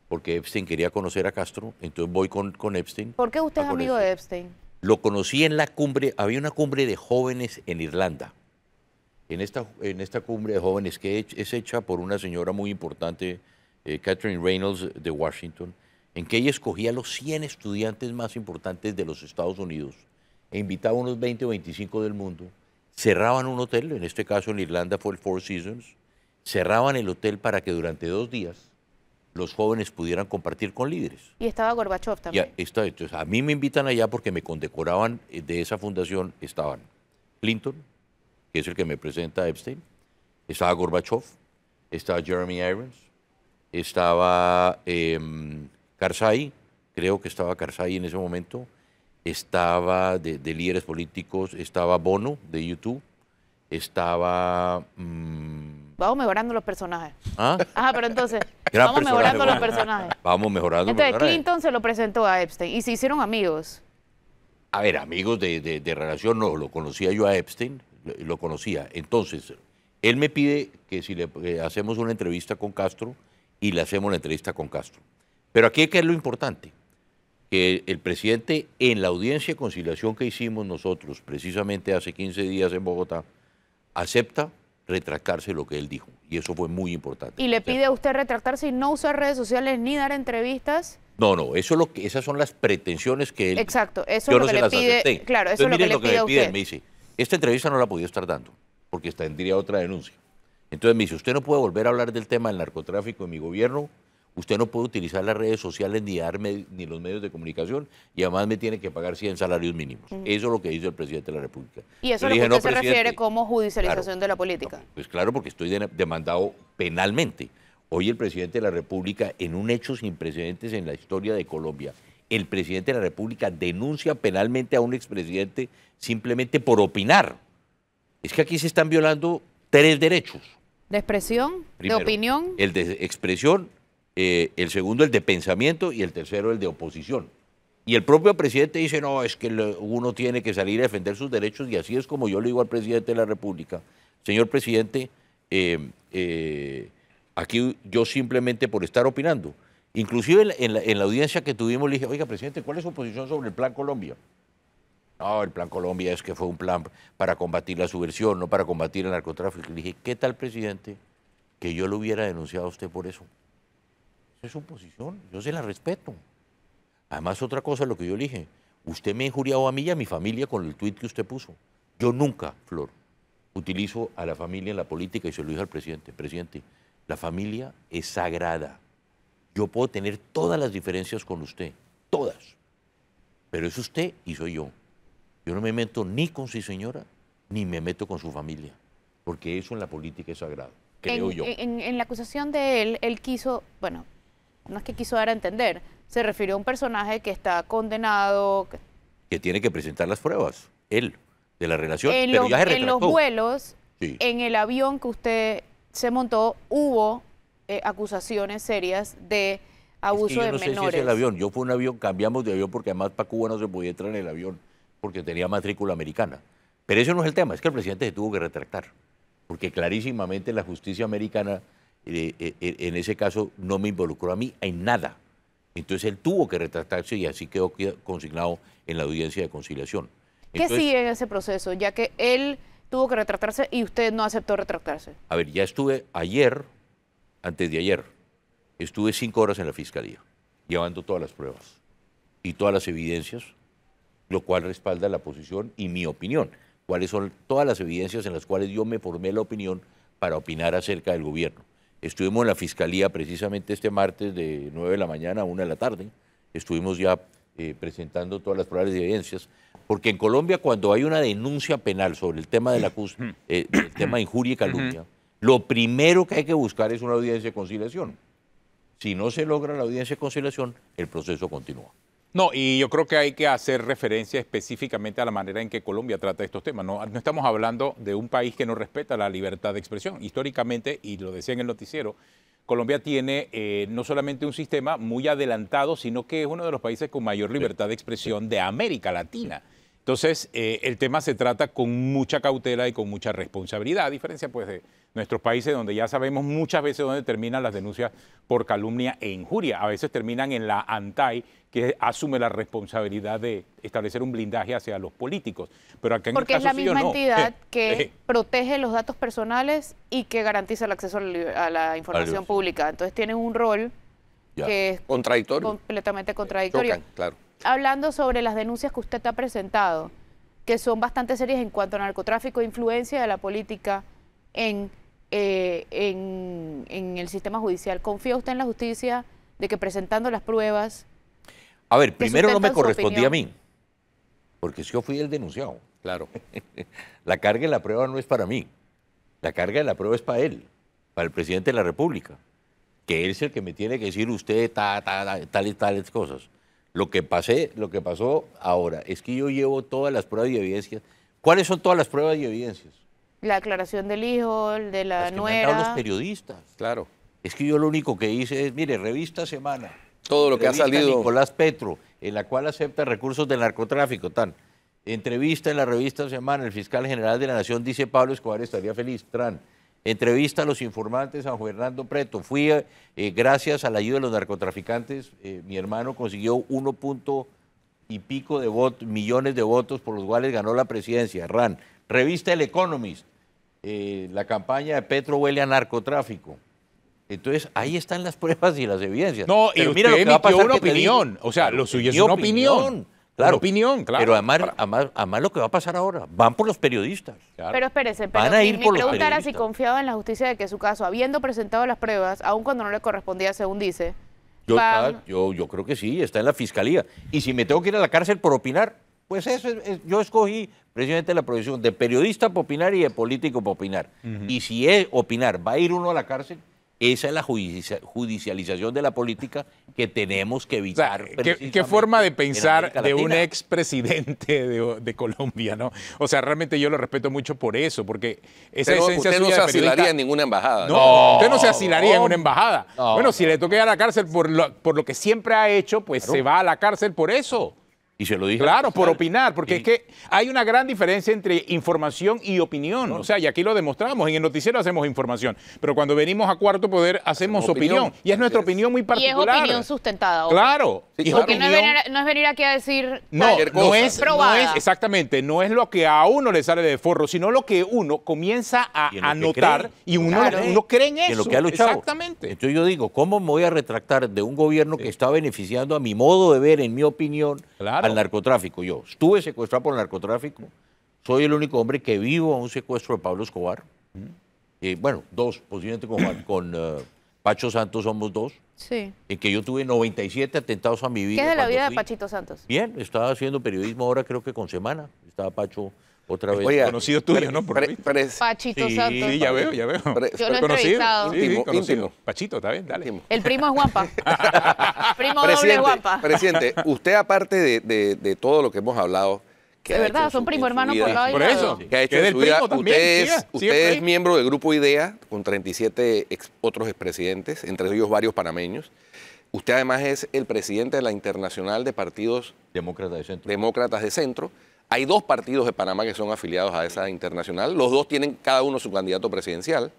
porque Epstein quería conocer a Castro, entonces voy con, con Epstein. ¿Por qué usted es ah, amigo de Epstein? Lo conocí en la cumbre, había una cumbre de jóvenes en Irlanda. En esta, en esta cumbre de jóvenes que es hecha por una señora muy importante, eh, Catherine Reynolds de Washington, en que ella escogía los 100 estudiantes más importantes de los Estados Unidos e invitaba a unos 20 o 25 del mundo, cerraban un hotel, en este caso en Irlanda fue el Four Seasons, cerraban el hotel para que durante dos días los jóvenes pudieran compartir con líderes. Y estaba Gorbachev también. está, a mí me invitan allá porque me condecoraban eh, de esa fundación, estaban Clinton, que es el que me presenta a Epstein, estaba Gorbachev, estaba Jeremy Irons, estaba... Em, Karzai, creo que estaba Karzai en ese momento, estaba de, líderes políticos, estaba Bono de YouTube, estaba... Mm, vamos mejorando los personajes. ¿Ah? Ajá, pero entonces, vamos mejorando los personajes. Vamos mejorando entonces, Clinton se lo presentó a Epstein y se hicieron amigos. A ver, amigos de, relación, no, lo conocía yo a Epstein, lo, conocía. Entonces, él me pide que si le hacemos una entrevista con Castro y le hacemos la entrevista con Castro. Pero aquí que es lo importante, que el presidente en la audiencia de conciliación que hicimos nosotros precisamente hace 15 días en Bogotá, acepta retractarse lo que él dijo. Y eso fue muy importante. ¿Y le pide a usted retractarse y no usar redes sociales ni dar entrevistas? No, no, eso es lo que, esas son las pretensiones que él... Exacto, eso es lo que le pide... Claro, eso es lo que, le, pide dice, esta entrevista no la podía estar dando, porque tendría otra denuncia. Entonces me dice, usted no puede volver a hablar del tema del narcotráfico en mi gobierno, Usted no puede utilizar las redes sociales ni, ni los medios de comunicación y además me tiene que pagar 100 salarios mínimos. Eso es lo que dice el presidente de la República. ¿Y eso es lo que usted se refiere como judicialización de la política? pues claro, porque estoy demandado penalmente. Hoy el presidente de la República, en un hecho sin precedentes en la historia de Colombia, el presidente de la República denuncia penalmente a un expresidente simplemente por opinar. Es que aquí se están violando tres derechos. ¿De expresión? ¿De opinión? El de expresión, eh, el segundo el de pensamiento y el tercero el de oposición. Y el propio presidente dice, no, es que uno tiene que salir a defender sus derechos y así es como yo le digo al presidente de la República, señor presidente, eh, eh, aquí yo simplemente por estar opinando. Inclusive en la, en la, audiencia que tuvimos le dije, oiga, presidente, ¿cuál es su posición sobre el Plan Colombia? No, el Plan Colombia es que fue un plan para combatir la subversión, no para combatir el narcotráfico. Le dije, ¿qué tal, presidente, que yo lo hubiera denunciado a usted por eso? es su posición, yo se la respeto. Además, otra cosa, lo que yo dije, usted me ha injuriado a mí y a mi familia con el tuit que usted puso. Yo nunca, Flor, utilizo a la familia en la política y se lo dije al presidente. Presidente, la familia es sagrada. Yo puedo tener todas las diferencias con usted, todas. Pero es usted y soy yo. Yo no me meto ni con su señora, ni me meto con su familia, porque eso en la política es sagrado, creo en, yo. en la acusación de él, él quiso, bueno, no es que quiso dar a entender, se refirió a un personaje que está condenado. Que, tiene que presentar las pruebas, él, de la relación. En, pero los, ya en los vuelos, en el avión que usted se montó, hubo eh, acusaciones serias de abuso de yo no de sé Si es el avión, yo fue un avión, cambiamos de avión porque además para Cuba no se podía entrar en el avión porque tenía matrícula americana. Pero eso no es el tema, es que el presidente se tuvo que retractar, porque clarísimamente la justicia americana eh, eh, en ese caso no me involucró a mí en nada. Entonces él tuvo que retractarse y así quedó consignado en la audiencia de conciliación. ¿Qué sigue en ese proceso? Ya que él tuvo que retractarse y usted no aceptó retractarse. A ver, ya estuve ayer, antes de ayer, estuve cinco horas en la fiscalía, llevando todas las pruebas y todas las evidencias, lo cual respalda la posición y mi opinión. ¿Cuáles son todas las evidencias en las cuales yo me formé la opinión para opinar acerca del gobierno? Estuvimos en la fiscalía precisamente este martes de 9 de la mañana a 1 de la tarde. Estuvimos ya eh, presentando todas las pruebas y evidencias. Porque en Colombia, cuando hay una denuncia penal sobre el tema de la eh, el tema de injuria y calumnia, lo primero que hay que buscar es una audiencia de conciliación. Si no se logra la audiencia de conciliación, el proceso continúa. No, y yo creo que hay que hacer referencia específicamente a la manera en que Colombia trata estos temas. No, estamos hablando de un país que no respeta la libertad de expresión. Históricamente, y lo decía en el noticiero, Colombia tiene eh, no solamente un sistema muy adelantado, sino que es uno de los países con mayor libertad de expresión de América Latina. Entonces, eh, el tema se trata con mucha cautela y con mucha responsabilidad, a diferencia pues, de nuestros países donde ya sabemos muchas veces dónde terminan las denuncias por calumnia e injuria. A veces terminan en la ANTAI, que asume la responsabilidad de establecer un blindaje hacia los políticos. Pero acá en Porque es la misma entidad que protege los datos personales y que garantiza el acceso a la información pública. Entonces, tienen un rol que es contradictorio. completamente contradictorio hablando sobre las denuncias que usted ha presentado, que son bastante serias en cuanto a narcotráfico e influencia de la política eh, en, el sistema judicial. ¿Confía usted en la justicia de que presentando las pruebas... A ver, primero no me correspondía a mí, porque yo fui el denunciado, claro. la carga de la prueba no es para mí, la carga de la prueba es para él, para el presidente de la República, que él es el que me tiene que decir usted tales, y tales cosas. Lo que, pasé, lo que pasó ahora es que yo llevo todas las pruebas y evidencias. ¿Cuáles son todas las pruebas y evidencias? La aclaración del hijo, de la nuera. los periodistas. Claro. Es que yo lo único que hice es, mire, revista Semana. Todo lo que ha salido. Nicolás Petro, en la cual acepta recursos del narcotráfico, tan. Entrevista en la revista Semana, el fiscal general de la Nación dice Pablo Escobar estaría feliz, tran. Entrevista a los informantes, a Fernando Preto. Fui, eh, gracias a la ayuda de los narcotraficantes, eh, mi hermano consiguió uno punto y pico de votos, millones de votos por los cuales ganó la presidencia, RAN. Revista El Economist, eh, la campaña de Petro huele a narcotráfico. Entonces, ahí están las pruebas y las evidencias. No, y mira una opinión. O sea, lo suyo es una opinión opinión, claro. Pero además, lo que va a pasar ahora, van por los periodistas. Pero espérese, pero van a si confiaba en la justicia de que su caso, habiendo presentado las pruebas, aun cuando no le correspondía según dice, yo, creo que sí, está en la fiscalía. Y si me tengo que ir a la cárcel por opinar, pues eso, yo escogí precisamente la profesión de periodista para opinar y de político para opinar. Y si es opinar, va a ir uno a la cárcel, esa es la judicialización de la política que tenemos que evitar. ¿qué, forma de pensar de un expresidente de, de Colombia, ¿no? O sea, realmente yo lo respeto mucho por eso, porque esa usted no se asilaría en ninguna embajada. No, usted no se asilaría en una embajada. bueno, si le toque a la cárcel por lo, por lo que siempre ha hecho, pues se va a la cárcel por eso. Y se lo dije. Claro, por opinar, porque es que hay una gran diferencia entre información y opinión. O sea, y aquí lo demostramos, en el noticiero hacemos información, pero cuando venimos a Cuarto Poder hacemos, opinión. Y es nuestra opinión muy particular. Y es opinión sustentada. Claro. Porque no, es venir, aquí a decir no, No es, exactamente, no es lo que a uno le sale de forro, sino lo que uno comienza a anotar y uno, uno cree en eso. lo que ha luchado. Exactamente. Entonces yo digo, ¿cómo me voy a retractar de un gobierno que está beneficiando a mi modo de ver, en mi opinión, claro el narcotráfico. Yo estuve secuestrado por el narcotráfico. Soy el único hombre que vivo a un secuestro de Pablo Escobar. Mm. Eh, bueno, dos, posiblemente con, con eh, Pacho Santos somos dos. Sí. En que yo tuve 97 atentados a mi vida. ¿Qué es de la vida de Pachito Santos? Bien, estaba haciendo periodismo ahora creo que con semana. Estaba Pacho otra vez. conocido tuyo, ¿no? Pachito sí, Sí, ya veo, ya veo. Yo lo he conocido. Sí, Pachito, está bien, dale. El primo es guapa. primo doble guapa. Presidente, usted aparte de, de, todo lo que hemos hablado, de verdad, son primo hermanos por lado Por eso. Que También, usted, es, miembro del grupo IDEA con 37 otros expresidentes, entre ellos varios panameños. Usted además es el presidente de la Internacional de Partidos Demócratas de Centro. Demócratas de Centro hay dos partidos de Panamá que son afiliados a esa internacional. Los dos tienen cada uno su candidato presidencial,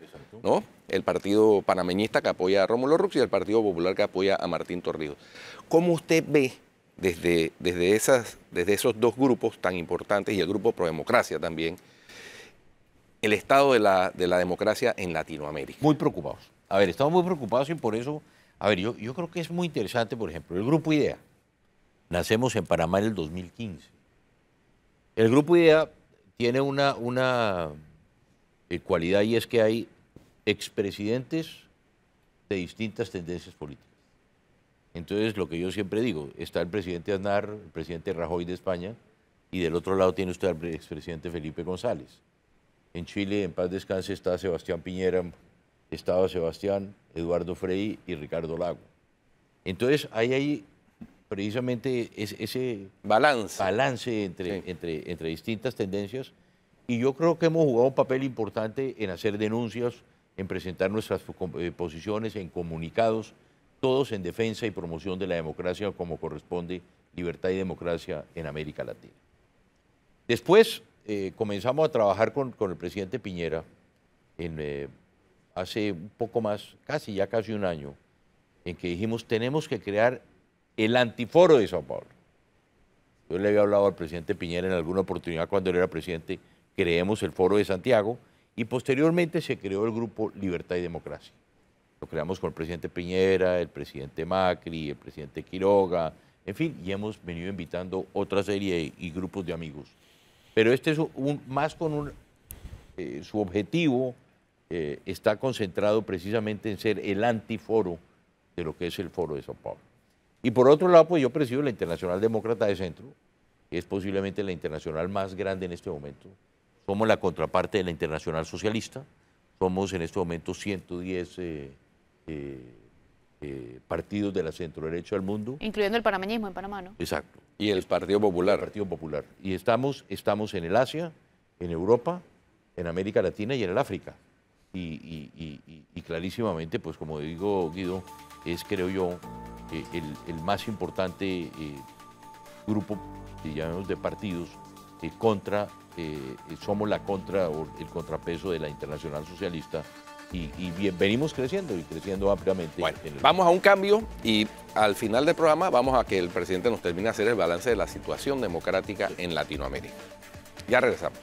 ¿no? El partido panameñista que apoya a Rómulo Rux y el Partido Popular que apoya a Martín Torrijos. ¿Cómo usted ve desde, desde, esos dos grupos tan importantes y el grupo Prodemocracia también el estado de la, democracia en Latinoamérica? Muy preocupados. A ver, estamos muy preocupados y por eso, a ver, yo creo que es muy interesante, por ejemplo, el grupo IDEA. Nacemos en Panamá en el 2015 el Grupo IDEA tiene una, una eh, cualidad y es que hay expresidentes de distintas tendencias políticas. Entonces, lo que yo siempre digo, está el presidente Aznar, el presidente Rajoy de España, y del otro lado tiene usted al expresidente Felipe González. En Chile, en paz descanse, está Sebastián Piñera, estaba Sebastián, Eduardo Frei y Ricardo Lago. Entonces, ahí hay precisamente es, ese balance, balance entre, entre, entre distintas tendencias. Y yo creo que hemos jugado un papel importante en hacer denuncias, en presentar nuestras eh, posiciones, en comunicados, todos en defensa y promoción de la democracia como corresponde, libertad y democracia en América Latina. Después eh, comenzamos a trabajar con, con, el presidente Piñera en, eh, hace un poco más, casi ya casi un año, en que dijimos tenemos que crear el antiforo de Sao Paulo. Yo le había hablado al presidente Piñera en alguna oportunidad cuando él era presidente, creemos el foro de Santiago y posteriormente se creó el grupo Libertad y Democracia. Lo creamos con el presidente Piñera, el presidente Macri, el presidente Quiroga, en fin, y hemos venido invitando otra serie y grupos de amigos. Pero este es un, más con un, eh, su objetivo eh, está concentrado precisamente en ser el antiforo de lo que es el foro de Sao Paulo. Y por otro lado, pues yo presido la Internacional Demócrata de Centro, que es posiblemente la internacional más grande en este momento. Somos la contraparte de la Internacional Socialista. Somos en este momento 110 eh, eh, eh, partidos de la centro derecha del mundo. Incluyendo el panameñismo en Panamá, ¿no? Exacto. Y el Partido Popular. Partido Popular. Y estamos, estamos en el Asia, en Europa, en América Latina y en el África. y clarísimamente, pues como digo Guido, es creo yo eh, el, más importante eh, grupo, digamos, de partidos eh, contra, somos la contra o el contrapeso de la Internacional Socialista y, venimos creciendo y creciendo ampliamente. vamos a un cambio y al final del programa vamos a que el presidente nos termine a hacer el balance de la situación democrática en Latinoamérica. Ya regresamos.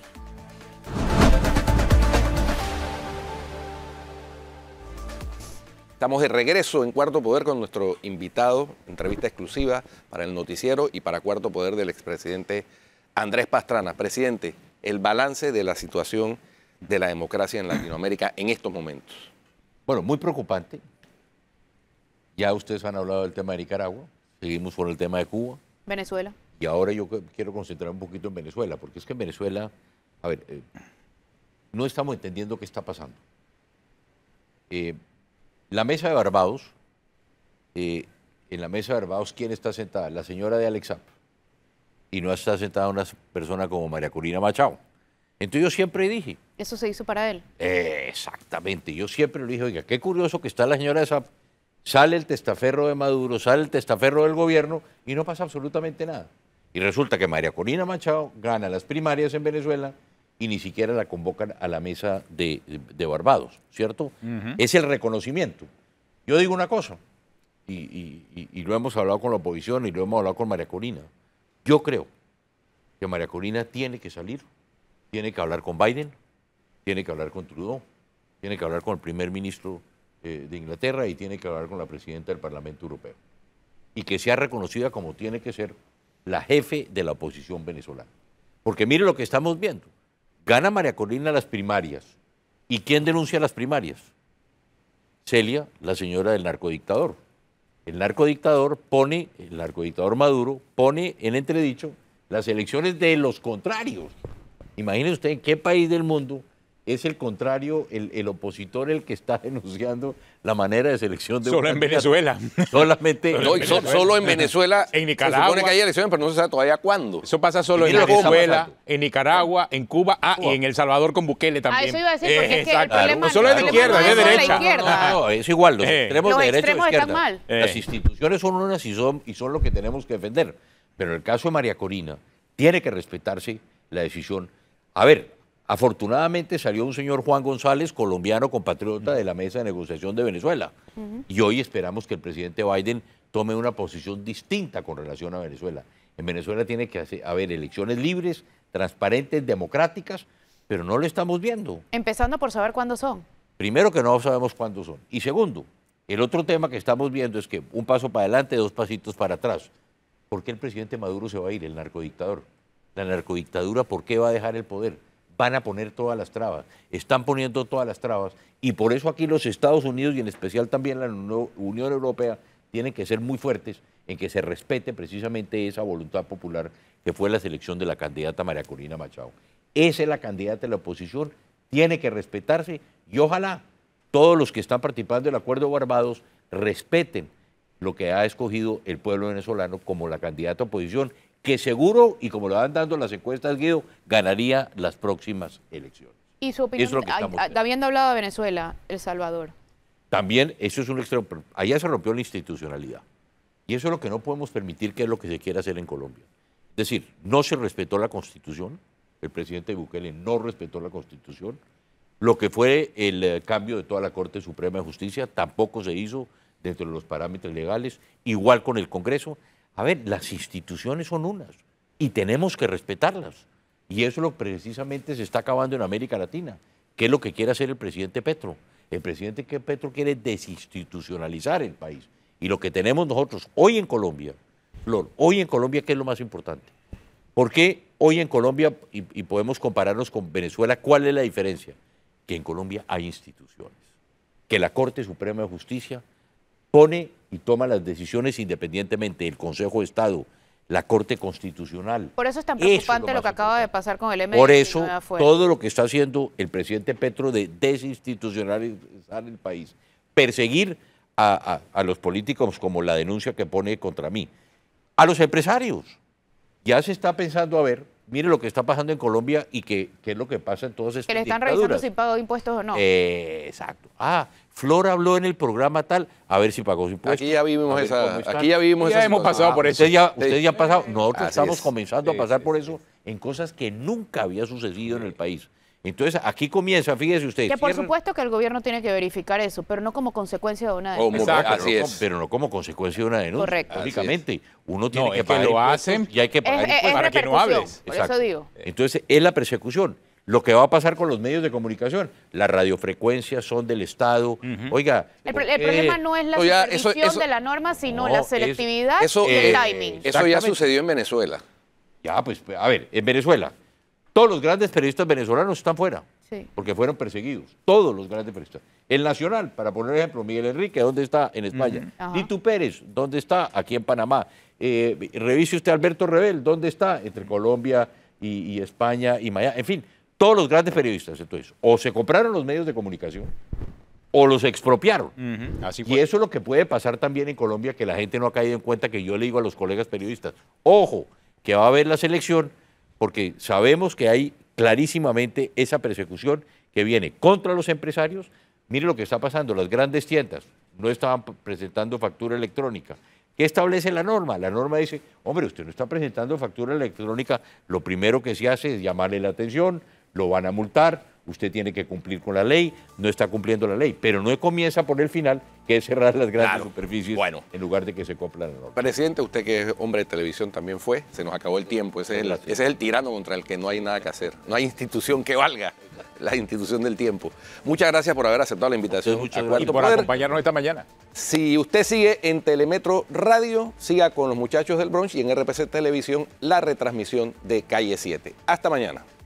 Estamos de regreso en Cuarto Poder con nuestro invitado, entrevista exclusiva para el noticiero y para Cuarto Poder del expresidente Andrés Pastrana. Presidente, el balance de la situación de la democracia en Latinoamérica en estos momentos. Bueno, muy preocupante. Ya ustedes han hablado del tema de Nicaragua, seguimos con el tema de Cuba. Venezuela. Y ahora yo quiero concentrar un poquito en Venezuela, porque es que en Venezuela, a ver, eh, no estamos entendiendo qué está pasando. Eh, la mesa de Barbados, eh, en la mesa de Barbados, ¿quién está sentada? La señora de Alexap. Y no está sentada una persona como María Corina Machado. Entonces yo siempre dije. Eso se hizo para él. Eh, exactamente. Yo siempre le dije, oiga, qué curioso que está la señora de Alexap, Sale el testaferro de Maduro, sale el testaferro del gobierno y no pasa absolutamente nada. Y resulta que María Corina Machado gana las primarias en Venezuela, y ni siquiera la convocan a la mesa de, Barbados, ¿cierto? Es el reconocimiento. Yo digo una cosa, y, lo hemos hablado con la oposición y lo hemos hablado con María Corina. Yo creo que María Corina tiene que salir, tiene que hablar con Biden, tiene que hablar con Trudeau, tiene que hablar con el primer ministro eh, de Inglaterra y tiene que hablar con la presidenta del Parlamento Europeo. Y que sea reconocida como tiene que ser la jefe de la oposición venezolana. Porque mire lo que estamos viendo. Gana María Corina las primarias. ¿Y quién denuncia las primarias? Celia, la señora del narcodictador. El narcodictador pone, el narcodictador Maduro pone en entredicho las elecciones de los contrarios. Imagínense usted en qué país del mundo es el contrario, el, opositor el que está denunciando la manera de selección de Solo en Venezuela. Solamente solo en Venezuela. En Nicaragua. Se supone que hay elecciones, pero no se sabe todavía cuándo. Eso pasa solo en Venezuela, en Nicaragua, en Cuba, ah, y en El Salvador con Bukele también. Ah, eso iba a decir, porque es que el problema, no solo es de izquierda, es de derecha. No, es igual, los eh. extremos están de derecha Mal. Eh. Las instituciones son unas y son, y son lo que tenemos que defender. Pero en el caso de María Corina, tiene que respetarse la decisión. A ver, Afortunadamente salió un señor Juan González, colombiano compatriota de la mesa de negociación de Venezuela. Y hoy esperamos que el presidente Biden tome una posición distinta con relación a Venezuela. En Venezuela tiene que haber elecciones libres, transparentes, democráticas, pero no lo estamos viendo. Empezando por saber cuándo son. Primero que no sabemos cuándo son. Y segundo, el otro tema que estamos viendo es que un paso para adelante, dos pasitos para atrás. ¿Por qué el presidente Maduro se va a ir, el narcodictador? La narcodictadura, ¿por qué va a dejar el poder? van a poner todas las trabas, están poniendo todas las trabas y por eso aquí los Estados Unidos y en especial también la Unión Europea tienen que ser muy fuertes en que se respete precisamente esa voluntad popular que fue la selección de la candidata María Corina Machado. Esa es la candidata de la oposición, tiene que respetarse y ojalá todos los que están participando del Acuerdo Barbados respeten lo que ha escogido el pueblo venezolano como la candidata oposición que seguro, y como lo van dando las encuestas, Guido, ganaría las próximas elecciones. ¿Y su opinión? habiendo hablado de Venezuela, El Salvador. También, eso es un extremo. Allá se rompió la institucionalidad. Y eso es lo que no podemos permitir, que es lo que se quiera hacer en Colombia. Es decir, no se respetó la Constitución, el presidente Bukele no respetó la Constitución, lo que fue el eh, cambio de toda la Corte Suprema de Justicia tampoco se hizo dentro de los parámetros legales, igual con el Congreso. A ver, las instituciones son unas y tenemos que respetarlas. Y eso lo precisamente se está acabando en América Latina, ¿Qué es lo que quiere hacer el presidente Petro. El presidente Petro quiere desinstitucionalizar el país. Y lo que tenemos nosotros hoy en Colombia, Flor, hoy en Colombia, ¿qué es lo más importante? ¿Por qué hoy en Colombia, y podemos compararnos con Venezuela, cuál es la diferencia? Que en Colombia hay instituciones, que la Corte Suprema de Justicia pone y toma las decisiones independientemente del Consejo de Estado, la Corte Constitucional. Por eso es tan preocupante lo, que acaba de pasar con el Por eso todo lo que está haciendo el presidente Petro de desinstitucionalizar el país, perseguir a los políticos como la denuncia que pone contra mí, a los empresarios. Ya se está pensando a ver mire lo que está pasando en Colombia y qué es lo que pasa en Que le están revisando si pagó impuestos o no. Eh, exacto. Ah, Flor habló en el programa tal, a ver si pagó sus impuestos. Aquí ya vivimos esa. Aquí ya vivimos Ya hemos pasado ah, por pues eso. Ustedes ya, usted ya ha pasado. Nosotros estamos comenzando a pasar por eso en cosas que nunca había sucedido en el país. Entonces, aquí comienza, fíjese usted. Que por supuesto que el gobierno tiene que verificar eso, pero no como consecuencia de una denuncia. así pero, es. pero no como consecuencia de una denuncia. Correcto. Lógicamente, uno tiene que lo hacen y hay que pagar. para que no hables. eso digo. Entonces, es la persecución. Lo que va a pasar con los medios de comunicación, las radiofrecuencias son del Estado. Oiga, el, problema no es la de la norma, sino la selectividad y el timing. Eso ya sucedió en Venezuela. Ya, pues, a ver, en Venezuela todos los grandes periodistas venezolanos están fuera, porque fueron perseguidos. Todos los grandes periodistas. El Nacional, para poner ejemplo, Miguel Enrique, ¿dónde está? En España. Uh Pérez, ¿dónde está? Aquí en Panamá. Eh, revise usted Alberto Rebel, ¿dónde está? Entre Colombia y, España y Maya. En fin, todos los grandes periodistas. Entonces, o se compraron los medios de comunicación o los expropiaron. Y eso es lo que puede pasar también en Colombia, que la gente no ha caído en cuenta que yo le digo a los colegas periodistas, ojo, que va a haber la selección porque sabemos que hay clarísimamente esa persecución que viene contra los empresarios. Mire lo que está pasando, las grandes tiendas no estaban presentando factura electrónica. ¿Qué establece la norma? La norma dice, hombre, usted no está presentando factura electrónica, lo primero que se hace es llamarle la atención, lo van a multar, usted tiene que cumplir con la ley, no está cumpliendo la ley, pero no comienza por el final, que es cerrar las grandes superficies en lugar de que se cumplan Presidente, usted que es hombre de televisión también fue, se nos acabó el tiempo, ese es el, tirano contra el que no hay nada que hacer, no hay institución que valga la institución del tiempo. Muchas gracias por haber aceptado la invitación. Muchas gracias. por acompañarnos esta mañana. Si usted sigue en Telemetro Radio, siga con los muchachos del Bronx y en RPC Televisión la retransmisión de Calle 7. Hasta mañana.